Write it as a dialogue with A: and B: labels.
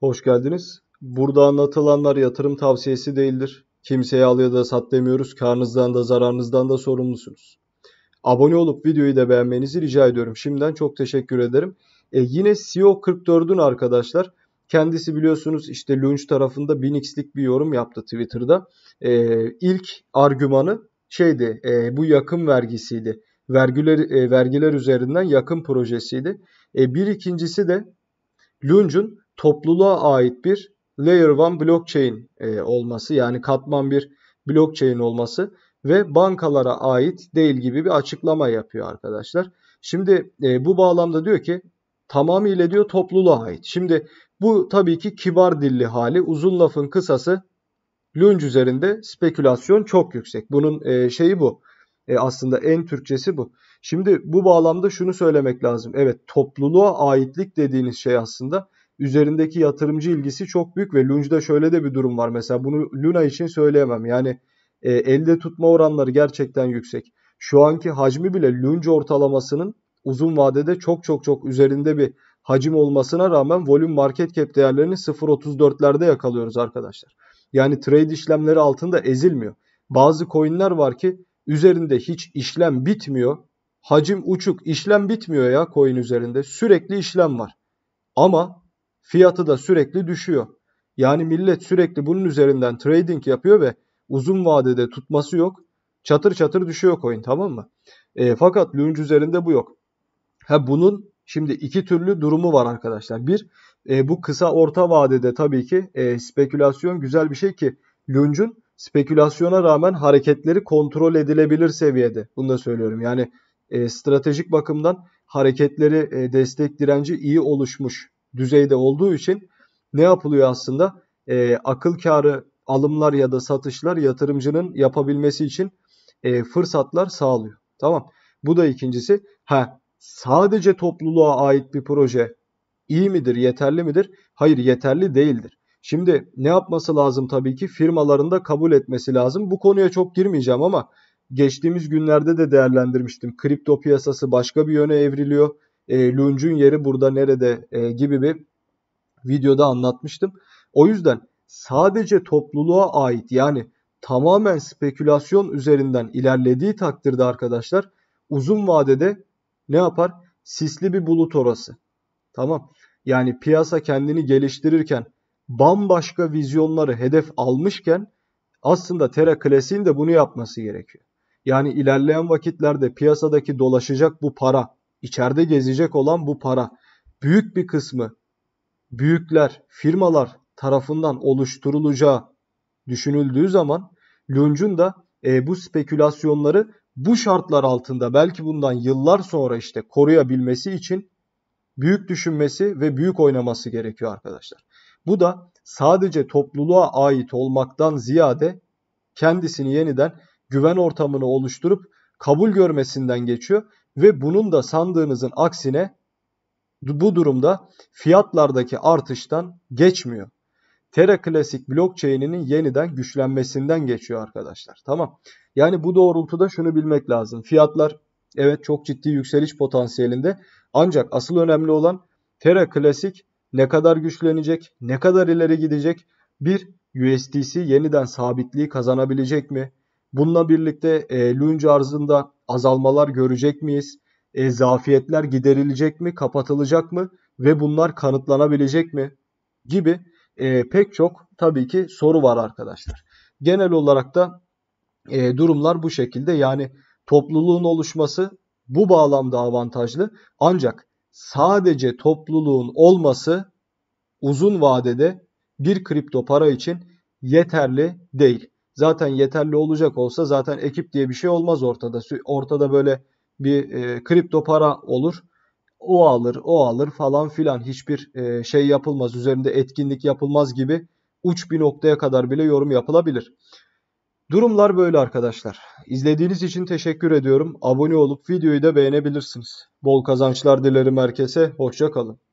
A: Hoş geldiniz. Burada anlatılanlar yatırım tavsiyesi değildir. Kimseye al ya da sat demiyoruz. Karnınızdan da zararınızdan da sorumlusunuz. Abone olup videoyu da beğenmenizi rica ediyorum. Şimdiden çok teşekkür ederim. E yine CEO 44ün arkadaşlar kendisi biliyorsunuz işte Lunch tarafında 1000x'lik bir yorum yaptı Twitter'da. E, ilk argümanı şeydi e, bu yakın vergisiydi. Vergiler, e, vergiler üzerinden yakın projesiydi. E, bir ikincisi de Lunch'un topluluğa ait bir Layer 1 blockchain e, olması yani katman bir blockchain olması ve bankalara ait değil gibi bir açıklama yapıyor arkadaşlar. Şimdi e, bu bağlamda diyor ki tamamıyla diyor topluluğa ait. Şimdi bu tabii ki kibar dilli hali uzun lafın kısası Lunge üzerinde spekülasyon çok yüksek. Bunun e, şeyi bu. E, aslında en Türkçesi bu. Şimdi bu bağlamda şunu söylemek lazım. Evet topluluğa aitlik dediğiniz şey aslında üzerindeki yatırımcı ilgisi çok büyük ve Lunge'da şöyle de bir durum var. Mesela bunu Luna için söyleyemem. Yani e, elde tutma oranları gerçekten yüksek. Şu anki hacmi bile Lunge ortalamasının uzun vadede çok çok çok üzerinde bir hacim olmasına rağmen volüm market cap değerlerini 0.34'lerde yakalıyoruz arkadaşlar. Yani trade işlemleri altında ezilmiyor. Bazı coinler var ki üzerinde hiç işlem bitmiyor. Hacim uçuk işlem bitmiyor ya coin üzerinde. Sürekli işlem var. Ama Fiyatı da sürekli düşüyor. Yani millet sürekli bunun üzerinden trading yapıyor ve uzun vadede tutması yok. Çatır çatır düşüyor coin tamam mı? E, fakat Lunge üzerinde bu yok. Ha bunun şimdi iki türlü durumu var arkadaşlar. Bir e, bu kısa orta vadede tabii ki e, spekülasyon güzel bir şey ki Lunge'un spekülasyona rağmen hareketleri kontrol edilebilir seviyede. Bunu da söylüyorum. Yani e, stratejik bakımdan hareketleri e, destek direnci iyi oluşmuş düzeyde olduğu için ne yapılıyor aslında? E, akıl karı alımlar ya da satışlar yatırımcının yapabilmesi için e, fırsatlar sağlıyor. Tamam. Bu da ikincisi. Ha sadece topluluğa ait bir proje iyi midir, yeterli midir? Hayır, yeterli değildir. Şimdi ne yapması lazım tabii ki? Firmalarında kabul etmesi lazım. Bu konuya çok girmeyeceğim ama geçtiğimiz günlerde de değerlendirmiştim. Kripto piyasası başka bir yöne evriliyor e, Lunge'un yeri burada nerede e, gibi bir videoda anlatmıştım. O yüzden sadece topluluğa ait yani tamamen spekülasyon üzerinden ilerlediği takdirde arkadaşlar uzun vadede ne yapar? Sisli bir bulut orası. Tamam. Yani piyasa kendini geliştirirken bambaşka vizyonları hedef almışken aslında Terra Classic'in de bunu yapması gerekiyor. Yani ilerleyen vakitlerde piyasadaki dolaşacak bu para içeride gezecek olan bu para büyük bir kısmı büyükler, firmalar tarafından oluşturulacağı düşünüldüğü zaman Lunch'un da e, bu spekülasyonları bu şartlar altında belki bundan yıllar sonra işte koruyabilmesi için büyük düşünmesi ve büyük oynaması gerekiyor arkadaşlar. Bu da sadece topluluğa ait olmaktan ziyade kendisini yeniden güven ortamını oluşturup kabul görmesinden geçiyor ve bunun da sandığınızın aksine bu durumda fiyatlardaki artıştan geçmiyor. Terra Classic blockchain'inin yeniden güçlenmesinden geçiyor arkadaşlar. Tamam. Yani bu doğrultuda şunu bilmek lazım. Fiyatlar evet çok ciddi yükseliş potansiyelinde. Ancak asıl önemli olan Terra Classic ne kadar güçlenecek, ne kadar ileri gidecek? Bir, USDC yeniden sabitliği kazanabilecek mi? Bununla birlikte e, Lunge arzında azalmalar görecek miyiz? E, zafiyetler giderilecek mi, kapatılacak mı ve bunlar kanıtlanabilecek mi? Gibi e, pek çok tabii ki soru var arkadaşlar. Genel olarak da e, durumlar bu şekilde. Yani topluluğun oluşması bu bağlamda avantajlı. Ancak sadece topluluğun olması uzun vadede bir kripto para için yeterli değil zaten yeterli olacak olsa zaten ekip diye bir şey olmaz ortada. Ortada böyle bir e, kripto para olur. O alır, o alır falan filan hiçbir e, şey yapılmaz. Üzerinde etkinlik yapılmaz gibi uç bir noktaya kadar bile yorum yapılabilir. Durumlar böyle arkadaşlar. İzlediğiniz için teşekkür ediyorum. Abone olup videoyu da beğenebilirsiniz. Bol kazançlar dilerim herkese. Hoşça kalın.